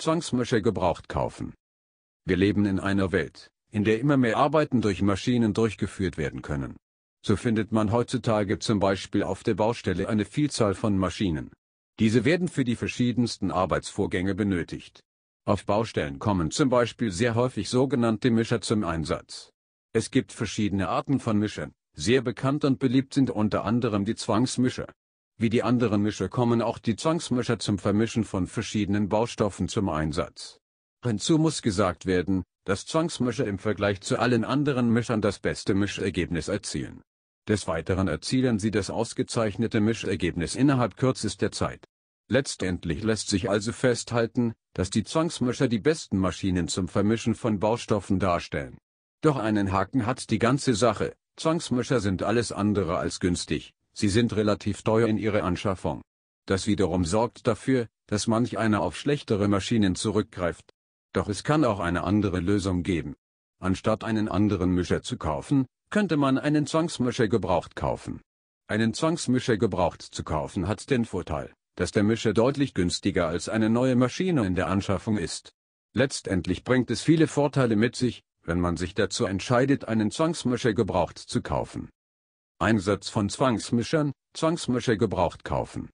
Zwangsmischer gebraucht kaufen. Wir leben in einer Welt, in der immer mehr Arbeiten durch Maschinen durchgeführt werden können. So findet man heutzutage zum Beispiel auf der Baustelle eine Vielzahl von Maschinen. Diese werden für die verschiedensten Arbeitsvorgänge benötigt. Auf Baustellen kommen zum Beispiel sehr häufig sogenannte Mischer zum Einsatz. Es gibt verschiedene Arten von Mischern, sehr bekannt und beliebt sind unter anderem die Zwangsmischer, wie die anderen Mischer kommen auch die Zwangsmischer zum Vermischen von verschiedenen Baustoffen zum Einsatz. Hinzu muss gesagt werden, dass Zwangsmischer im Vergleich zu allen anderen Mischern das beste Mischergebnis erzielen. Des Weiteren erzielen sie das ausgezeichnete Mischergebnis innerhalb kürzester Zeit. Letztendlich lässt sich also festhalten, dass die Zwangsmischer die besten Maschinen zum Vermischen von Baustoffen darstellen. Doch einen Haken hat die ganze Sache, Zwangsmischer sind alles andere als günstig, Sie sind relativ teuer in ihrer Anschaffung. Das wiederum sorgt dafür, dass manch einer auf schlechtere Maschinen zurückgreift. Doch es kann auch eine andere Lösung geben. Anstatt einen anderen Mischer zu kaufen, könnte man einen Zwangsmischer gebraucht kaufen. Einen Zwangsmischer gebraucht zu kaufen hat den Vorteil, dass der Mischer deutlich günstiger als eine neue Maschine in der Anschaffung ist. Letztendlich bringt es viele Vorteile mit sich, wenn man sich dazu entscheidet, einen Zwangsmischer gebraucht zu kaufen. Einsatz von Zwangsmischern, Zwangsmischer gebraucht kaufen.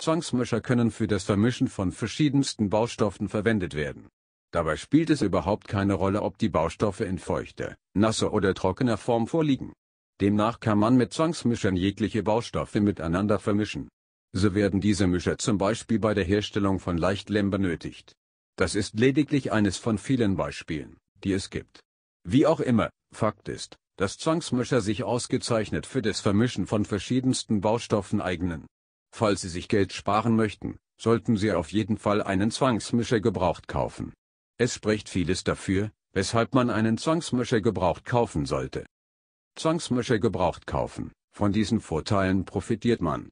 Zwangsmischer können für das Vermischen von verschiedensten Baustoffen verwendet werden. Dabei spielt es überhaupt keine Rolle, ob die Baustoffe in feuchter, nasser oder trockener Form vorliegen. Demnach kann man mit Zwangsmischern jegliche Baustoffe miteinander vermischen. So werden diese Mischer zum Beispiel bei der Herstellung von Leichtlehm benötigt. Das ist lediglich eines von vielen Beispielen, die es gibt. Wie auch immer, Fakt ist, dass Zwangsmischer sich ausgezeichnet für das Vermischen von verschiedensten Baustoffen eignen. Falls Sie sich Geld sparen möchten, sollten Sie auf jeden Fall einen Zwangsmischer gebraucht kaufen. Es spricht vieles dafür, weshalb man einen Zwangsmischer gebraucht kaufen sollte. Zwangsmischer gebraucht kaufen, von diesen Vorteilen profitiert man.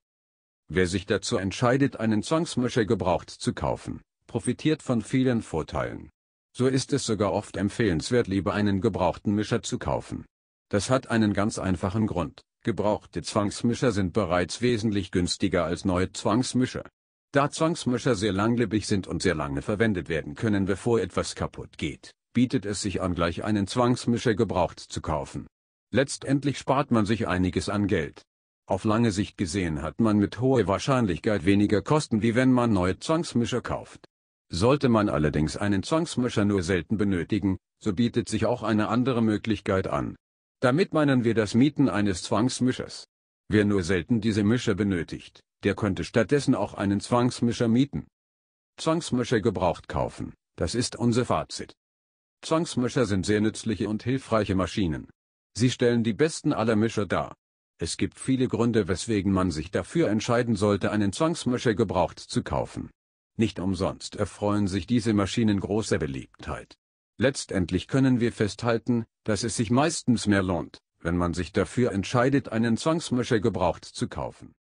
Wer sich dazu entscheidet, einen Zwangsmischer gebraucht zu kaufen, profitiert von vielen Vorteilen. So ist es sogar oft empfehlenswert, lieber einen gebrauchten Mischer zu kaufen. Das hat einen ganz einfachen Grund. Gebrauchte Zwangsmischer sind bereits wesentlich günstiger als neue Zwangsmischer. Da Zwangsmischer sehr langlebig sind und sehr lange verwendet werden können bevor etwas kaputt geht, bietet es sich an gleich einen Zwangsmischer gebraucht zu kaufen. Letztendlich spart man sich einiges an Geld. Auf lange Sicht gesehen hat man mit hoher Wahrscheinlichkeit weniger Kosten wie wenn man neue Zwangsmischer kauft. Sollte man allerdings einen Zwangsmischer nur selten benötigen, so bietet sich auch eine andere Möglichkeit an. Damit meinen wir das Mieten eines Zwangsmischers. Wer nur selten diese Mischer benötigt, der könnte stattdessen auch einen Zwangsmischer mieten. Zwangsmischer gebraucht kaufen, das ist unser Fazit. Zwangsmischer sind sehr nützliche und hilfreiche Maschinen. Sie stellen die besten aller Mischer dar. Es gibt viele Gründe, weswegen man sich dafür entscheiden sollte, einen Zwangsmischer gebraucht zu kaufen. Nicht umsonst erfreuen sich diese Maschinen großer Beliebtheit. Letztendlich können wir festhalten, dass es sich meistens mehr lohnt, wenn man sich dafür entscheidet einen Zwangsmischer gebraucht zu kaufen